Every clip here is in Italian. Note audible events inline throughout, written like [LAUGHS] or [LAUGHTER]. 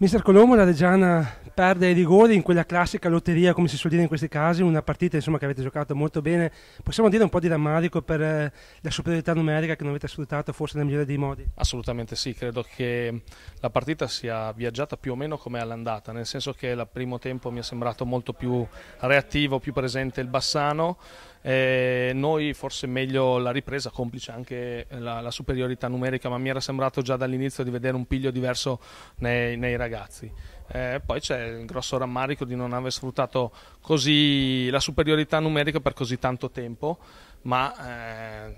Mister Colombo, la Reggiana perde i rigori in quella classica lotteria, come si suol dire in questi casi, una partita insomma, che avete giocato molto bene. Possiamo dire un po' di rammarico per eh, la superiorità numerica che non avete sfruttato forse nel migliore dei modi? Assolutamente sì, credo che la partita sia viaggiata più o meno come all'andata, nel senso che al primo tempo mi è sembrato molto più reattivo, più presente il Bassano. Eh, noi forse meglio la ripresa, complice anche la, la, superiorità numerica, ma mi era sembrato già dall'inizio di vedere un piglio diverso nei, nei ragazzi. Eh, poi c'è il grosso rammarico di non aver sfruttato così la superiorità numerica per così tanto tempo, ma eh,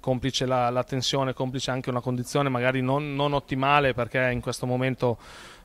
complice la, la, tensione, complice anche una condizione magari non, non ottimale perché in questo momento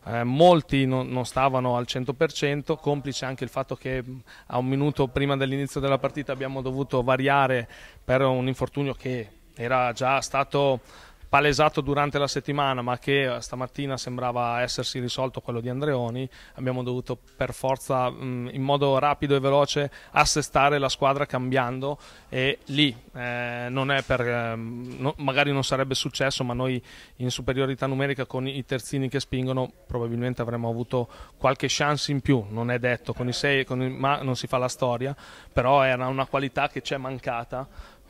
eh, molti non, non, stavano al 100%, complice anche il fatto che a un minuto prima dell'inizio della partita abbiamo dovuto variare per un infortunio che era già stato palesato durante la settimana, ma che eh, stamattina sembrava essersi risolto quello di Andreoni, abbiamo dovuto per forza in modo rapido e veloce assestare la squadra cambiando e lì eh, non è per, eh, no, magari non sarebbe successo, ma noi in superiorità numerica con i terzini che spingono probabilmente avremmo avuto qualche chance in più, non è detto, con i sei, con il, ma non si fa la storia, però era una qualità che ci è mancata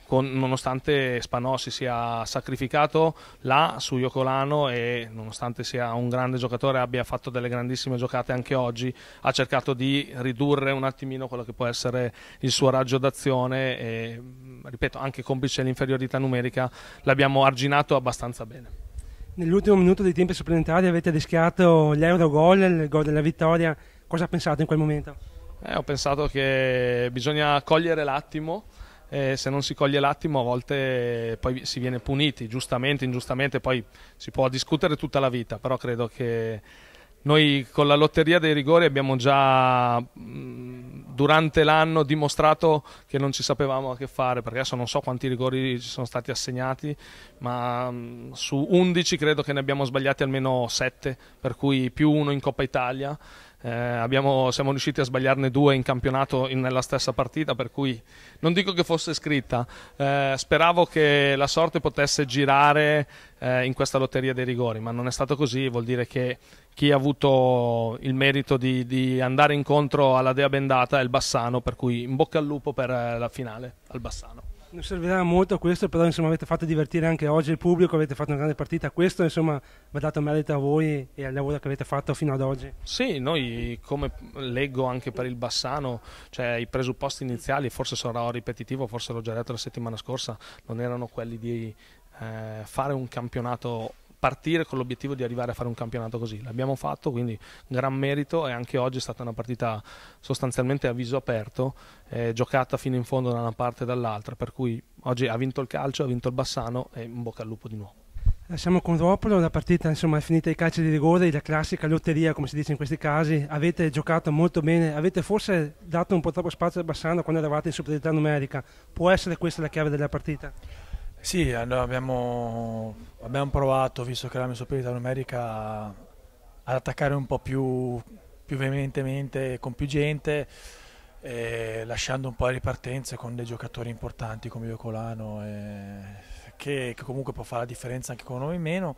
con, nonostante Spanò si sia sacrificato là su Iocolano e nonostante sia un grande giocatore abbia fatto delle grandissime giocate anche oggi ha cercato di ridurre un attimino quello che può essere il suo raggio d'azione e ripeto anche complice l'inferiorità numerica l'abbiamo arginato abbastanza bene Nell'ultimo minuto dei tempi supplementari avete rischiato l'eurogol, il gol della vittoria cosa ha pensato in quel momento? Eh, ho pensato che bisogna cogliere l'attimo eh, se non si coglie l'attimo a volte poi si viene puniti, giustamente, ingiustamente, poi si può discutere tutta la vita, però credo che noi con la lotteria dei rigori abbiamo già durante l'anno dimostrato che non ci sapevamo a che fare, perché adesso non so quanti rigori ci sono stati assegnati, ma su 11 credo che ne abbiamo sbagliati almeno 7, per cui più uno in Coppa Italia eh, abbiamo, siamo riusciti a sbagliarne due in campionato in, nella stessa partita, per cui non dico che fosse scritta, eh, speravo che la sorte potesse girare eh, in questa lotteria dei rigori, ma non è stato così, vuol dire che chi ha avuto il merito di, di andare incontro alla Dea Bendata è il Bassano, per cui in bocca al lupo per eh, la finale al Bassano. Non servirà molto questo, però insomma avete fatto divertire anche oggi il pubblico, avete fatto una grande partita, questo insomma va dato merito a voi e al lavoro che avete fatto fino ad oggi. Sì, noi come leggo anche per il Bassano, cioè i presupposti iniziali, forse sarò ripetitivo, forse l'ho già detto la settimana scorsa, non erano quelli di eh, fare un campionato partire con l'obiettivo di arrivare a fare un campionato così. L'abbiamo fatto, quindi gran merito e anche oggi è stata una partita sostanzialmente a viso aperto, eh, giocata fino in fondo da una parte e dall'altra, per cui oggi ha vinto il calcio, ha vinto il Bassano e in bocca al lupo di nuovo. Eh, siamo con Ropolo, la partita insomma, è finita ai calci di rigore, la classica lotteria come si dice in questi casi, avete giocato molto bene, avete forse dato un po' troppo spazio al Bassano quando eravate in superiorità numerica, può essere questa la chiave della partita? Sì, allora abbiamo, abbiamo, provato, visto che la mia superiorità numerica, ad attaccare un po' più, più veementemente con più gente, lasciando un po' le ripartenze con dei giocatori importanti come Iocolano, eh, che, che, comunque può fare la differenza anche con noi in meno.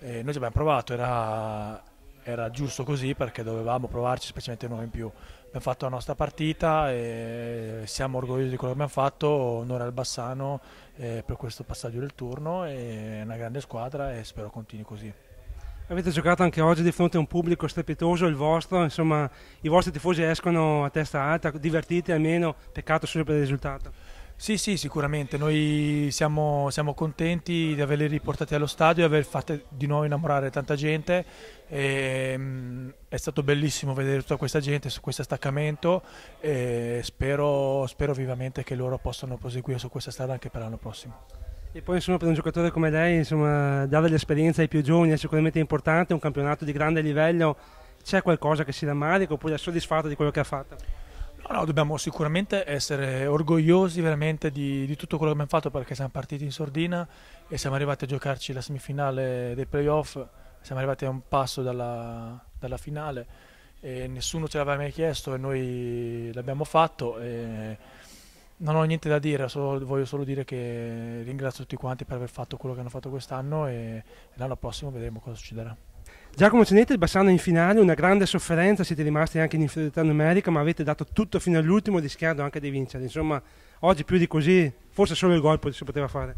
Eh, noi ci abbiamo provato, era, era giusto così perché dovevamo provarci, specialmente noi in più abbiamo fatto la nostra partita e siamo orgogliosi di quello che abbiamo fatto, onore al Bassano eh, per questo passaggio del turno, è una grande squadra e spero continui così. Avete giocato anche oggi di fronte a un pubblico strepitoso, il vostro, insomma i vostri tifosi escono a testa alta, divertiti almeno, peccato solo per il risultato. Sì, sì, sicuramente. Noi siamo, siamo, contenti di averli riportati allo stadio e aver fatto di nuovo innamorare tanta gente. E, ehm, è stato bellissimo vedere tutta questa gente su questo staccamento e spero, spero vivamente che loro possano proseguire su questa strada anche per l'anno prossimo. E poi insomma, per un giocatore come lei insomma, dare l'esperienza ai più giovani è sicuramente importante, un campionato di grande livello. C'è qualcosa che si rammarica oppure è soddisfatto di quello che ha fatto? No, dobbiamo sicuramente essere orgogliosi veramente di, di, tutto quello che abbiamo fatto perché siamo partiti in sordina e siamo arrivati a giocarci la semifinale dei playoff, siamo arrivati a un passo dalla, dalla finale e nessuno ce l'aveva mai chiesto e noi l'abbiamo fatto. non ho niente da dire, solo, voglio solo dire che ringrazio tutti quanti per aver fatto quello che hanno fatto quest'anno e l'anno prossimo vedremo cosa succederà. Giacomo Cenetti e il Bassano in finale, una grande sofferenza, siete rimasti anche in inferiorità numerica, ma avete dato tutto fino all'ultimo rischiando anche di vincere. Insomma, oggi più di così, forse solo il gol si poteva fare.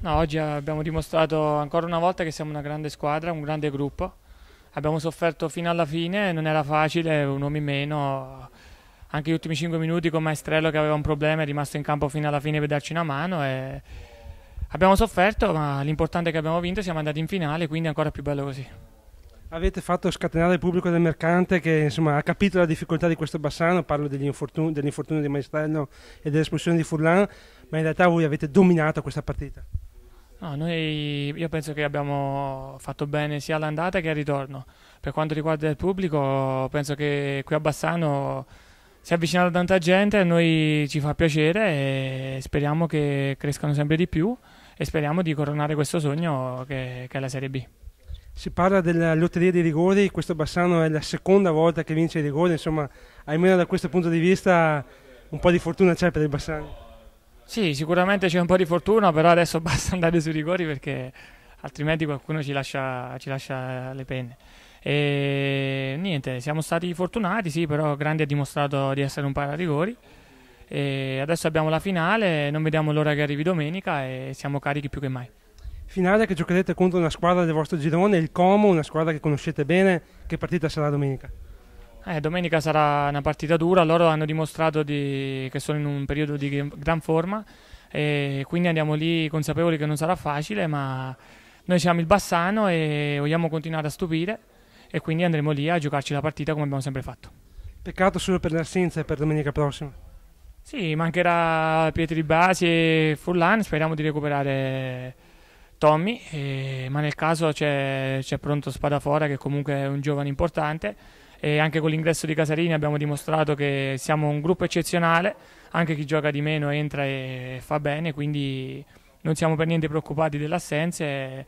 No, oggi abbiamo dimostrato ancora una volta che siamo una grande squadra, un grande gruppo. Abbiamo sofferto fino alla fine, non era facile, un uomo in meno. Anche gli ultimi 5 minuti con Maestrello che aveva un problema è rimasto in campo fino alla fine per darci una mano. E... Abbiamo sofferto, ma l'importante è che abbiamo vinto, siamo andati in finale, quindi è ancora più bello così avete fatto scatenare il pubblico del mercante che insomma, ha capito la difficoltà di questo Bassano, parlo dell'infortunio, dell'infortunio di Maestrello e dell'espulsione di Furlan, ma in realtà voi avete dominato questa partita. No, noi, io penso che abbiamo fatto bene sia all'andata che al ritorno. Per quanto riguarda il pubblico, penso che qui a Bassano si è avvicinata tanta gente, a noi ci fa piacere e speriamo che crescano sempre di più e speriamo di coronare questo sogno che, che è la Serie B si parla della lotteria dei rigori, questo Bassano è la seconda volta che vince i rigori, insomma almeno da questo punto di vista un po' di fortuna c'è per il Bassano. Sì, sicuramente c'è un po' di fortuna, però adesso [LAUGHS] basta andare sui rigori perché altrimenti qualcuno ci lascia, ci lascia le penne. E niente, siamo stati fortunati, sì, però Grandi ha dimostrato di essere un pararigori. E adesso abbiamo la finale, non vediamo l'ora che arrivi domenica e siamo carichi più che mai finale che giocherete contro una squadra del vostro girone, il Como, una squadra che conoscete bene. Che partita sarà domenica? Eh, domenica sarà una partita dura, loro hanno dimostrato di... che sono in un periodo di gran forma e quindi andiamo lì consapevoli che non sarà facile, ma noi siamo il Bassano e vogliamo continuare a stupire e quindi andremo lì a giocarci la partita come abbiamo sempre fatto. Peccato solo per l'assenza e per domenica prossima. Sì, mancherà Pietri Basi e Fullan, speriamo di recuperare Tommy, eh, ma nel caso c'è, c'è pronto Spadafora che comunque è un giovane importante e anche con l'ingresso di Casarini abbiamo dimostrato che siamo un gruppo eccezionale, anche chi gioca di meno entra e fa bene, quindi non siamo per niente preoccupati delle assenze,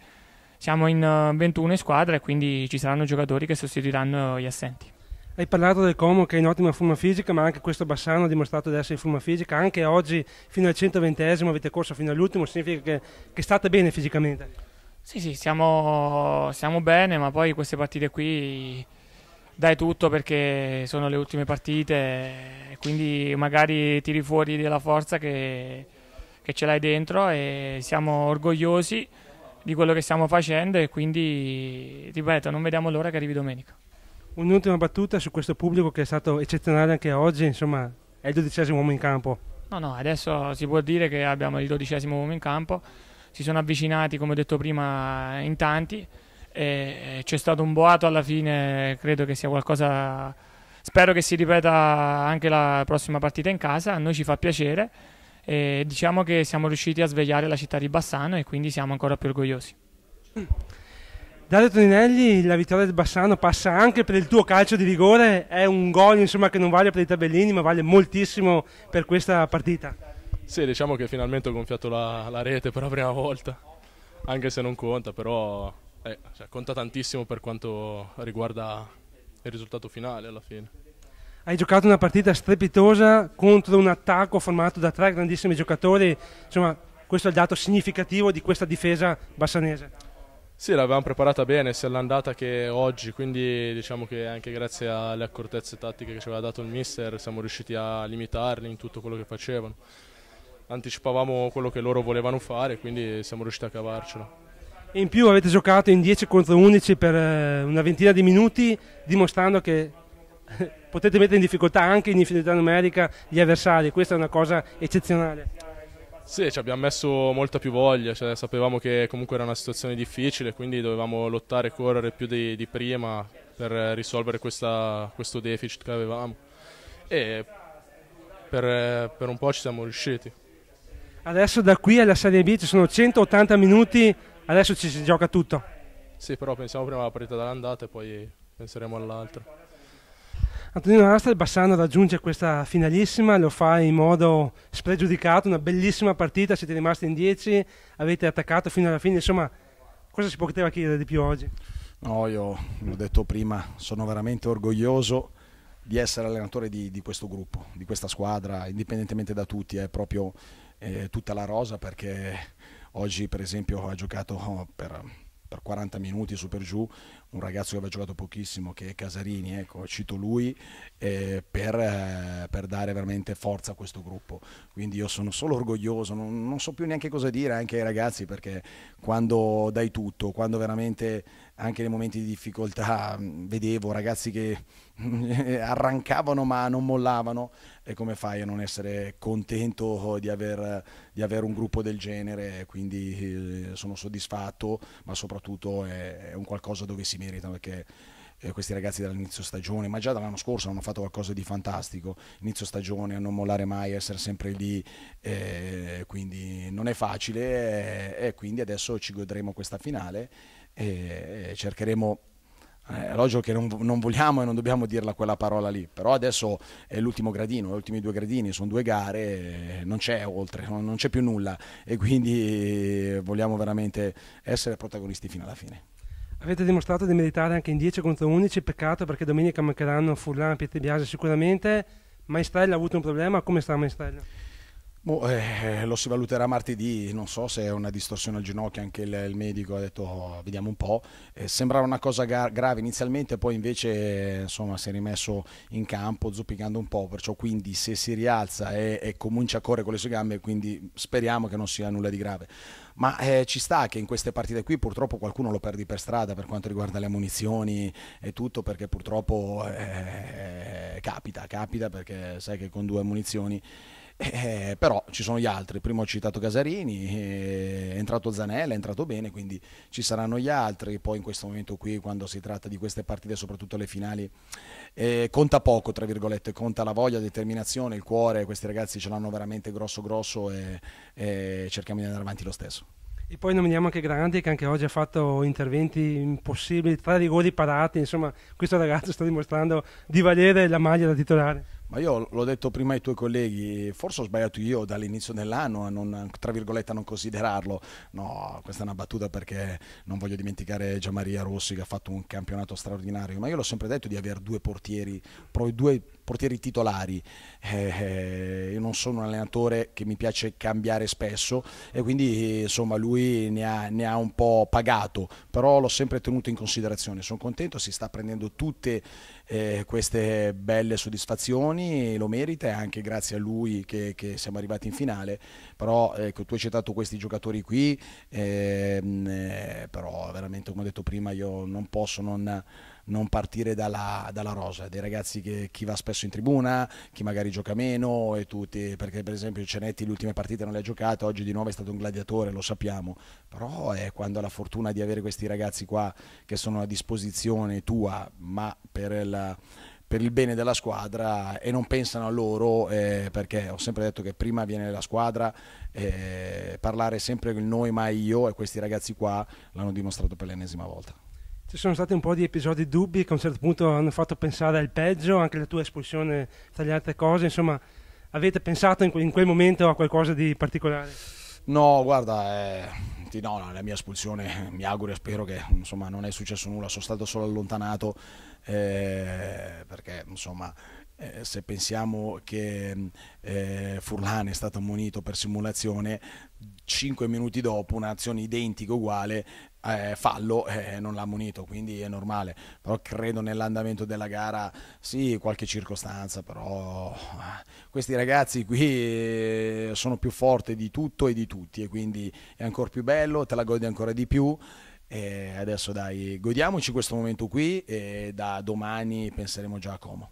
siamo in 21 uh, squadre e quindi ci saranno giocatori che sostituiranno gli assenti. Hai parlato del Como che è in ottima forma fisica, ma anche questo Bassano ha dimostrato di essere in forma fisica. Anche oggi, fino al 120 avete corso fino all'ultimo, significa che, che state bene fisicamente. Sì, sì, siamo, siamo, bene, ma poi queste partite qui dai tutto perché sono le ultime partite, quindi magari tiri fuori della forza che, che ce l'hai dentro e siamo orgogliosi di quello che stiamo facendo e quindi, ripeto, non vediamo l'ora che arrivi domenica. Un'ultima battuta su questo pubblico che è stato eccezionale anche oggi, insomma è il dodicesimo uomo in campo. No, no, adesso si può dire che abbiamo il dodicesimo uomo in campo, si sono avvicinati come ho detto prima in tanti, c'è stato un boato alla fine, credo che sia qualcosa, spero che si ripeta anche la prossima partita in casa, a noi ci fa piacere, e diciamo che siamo riusciti a svegliare la città di Bassano e quindi siamo ancora più orgogliosi. Mm. Dario Toninelli, la vittoria del Bassano passa anche per il tuo calcio di rigore, è un gol insomma, che non vale per i tabellini ma vale moltissimo per questa partita. Sì, diciamo che finalmente ho gonfiato la, la rete per la prima volta, anche se non conta, però eh, cioè, conta tantissimo per quanto riguarda il risultato finale alla fine. Hai giocato una partita strepitosa contro un attacco formato da tre grandissimi giocatori, insomma questo è il dato significativo di questa difesa bassanese. Sì, l'avevamo preparata bene sia l'andata che oggi, quindi diciamo che anche grazie alle accortezze tattiche che ci aveva dato il mister siamo riusciti a limitarli in tutto quello che facevano. Anticipavamo quello che loro volevano fare, quindi siamo riusciti a cavarcelo. in più avete giocato in 10 contro 11 per eh, una ventina di minuti, dimostrando che [LAUGHS] potete mettere in difficoltà anche in infinità numerica gli avversari. Questa è una cosa eccezionale. Sì, ci abbiamo messo molta più voglia, cioè, sapevamo che comunque era una situazione difficile, quindi dovevamo lottare e correre più di, di prima per risolvere questa, questo deficit che avevamo. E per, per, un po' ci siamo riusciti. Adesso da qui alla Serie B ci sono 180 minuti, adesso ci si gioca tutto. Sì, però pensiamo prima alla partita dall'andata e poi penseremo all'altra. Antonino Asta Bassano raggiunge questa finalissima, lo fa in modo spregiudicato, una bellissima partita, siete rimasti in 10, avete attaccato fino alla fine, insomma cosa si poteva chiedere di più oggi? No, io l'ho detto prima, sono veramente orgoglioso di essere allenatore di, di questo gruppo, di questa squadra, indipendentemente da tutti, è eh, proprio eh, tutta la rosa perché oggi per esempio ha giocato oh, per, per 40 minuti su per giù un ragazzo che aveva giocato pochissimo, che è Casarini, ecco, cito lui, eh, per, eh, per, dare veramente forza a questo gruppo. Quindi io sono solo orgoglioso, non, non so più neanche cosa dire anche ai ragazzi, perché quando dai tutto, quando veramente anche nei momenti di difficoltà mm, vedevo ragazzi che eh, arrancavano ma non mollavano e come fai a non essere contento di avere di aver un gruppo del genere quindi eh, sono soddisfatto ma soprattutto è, è un qualcosa dove si mette merita perché eh, questi ragazzi dall'inizio stagione, ma già dall'anno scorso hanno fatto qualcosa di fantastico, inizio stagione a non mollare mai, essere sempre lì, eh, quindi non è facile eh, e eh, quindi adesso ci godremo questa finale e cercheremo eh, È logico che non, non, vogliamo e non dobbiamo dirla quella parola lì, però adesso è l'ultimo gradino, gli ultimi due gradini, sono due gare, non c'è oltre, non c'è più nulla e quindi vogliamo veramente essere protagonisti fino alla fine. Avete dimostrato di meritare anche in 10 contro 11, peccato perché domenica mancheranno Furlan e Pietribiase sicuramente. Maestrella ha avuto un problema, come sta Maestrella? Boh, eh, lo si valuterà martedì, non so se è una distorsione al ginocchio, anche il, il medico ha detto oh, vediamo un po', eh, sembrava una cosa grave inizialmente, poi invece eh, insomma, si è rimesso in campo zoppicando un po', perciò quindi se si rialza e, e, comincia a correre con le sue gambe, quindi speriamo che non sia nulla di grave. Ma eh, ci sta che in queste partite qui purtroppo qualcuno lo perdi per strada per quanto riguarda le munizioni e tutto, perché purtroppo eh, capita, capita perché sai che con due munizioni... Eh, però ci sono gli altri, prima ho citato Casarini, eh, è entrato Zanella, è entrato bene, quindi ci saranno gli altri, poi in questo momento qui quando si tratta di queste partite, soprattutto le finali, eh, conta poco, tra virgolette, conta la voglia, la determinazione, il cuore, questi ragazzi ce l'hanno veramente grosso grosso e, e cerchiamo di andare avanti lo stesso. E poi nominiamo anche Grandi che anche oggi ha fatto interventi impossibili, tre rigori parati, insomma questo ragazzo sta dimostrando di valere la maglia da titolare. Ma io l'ho detto prima ai tuoi colleghi, forse ho sbagliato io dall'inizio dell'anno a non, tra virgolette, a non considerarlo. No, questa è una battuta perché non voglio dimenticare Gianmaria Rossi che ha fatto un campionato straordinario, ma io l'ho sempre detto di avere due portieri, proprio due portieri titolari. Eh, eh, io non sono un allenatore che mi piace cambiare spesso e quindi insomma lui ne ha, ne ha un po' pagato, però l'ho sempre tenuto in considerazione. Sono contento, si sta prendendo tutte eh, queste belle soddisfazioni, lo merita e anche grazie a lui che, che siamo arrivati in finale però ecco, tu hai citato questi giocatori qui, ehm, eh, però veramente come ho detto prima io non posso non non partire dalla, dalla, rosa, dei ragazzi che chi va spesso in tribuna, chi magari gioca meno e tutti, perché per esempio Cenetti le ultime partite non le ha giocate, oggi di nuovo è stato un gladiatore, lo sappiamo, però è eh, quando ha la fortuna di avere questi ragazzi qua che sono a disposizione tua, ma per la per il bene della squadra e non pensano a loro eh, perché ho sempre detto che prima viene la squadra eh, parlare sempre con noi mai io e questi ragazzi qua l'hanno dimostrato per l'ennesima volta ci sono stati un po' di episodi dubbi che a un certo punto hanno fatto pensare al peggio anche la tua espulsione tra le altre cose insomma avete pensato in, in quel momento a qualcosa di particolare? no guarda eh no, la mia espulsione mi auguro e spero che insomma, non è successo nulla, sono stato solo allontanato eh, perché insomma eh, se pensiamo che eh, Furlan è stato ammonito per simulazione, 5 minuti dopo un'azione identica uguale eh, fallo eh, non l'ha ammonito, quindi è normale. Però credo nell'andamento della gara, sì, qualche circostanza, però eh, questi ragazzi qui eh, sono più forti di tutto e di tutti e quindi è ancora più bello, te la godi ancora di più. E adesso dai, godiamoci questo momento qui e da domani penseremo già a Como.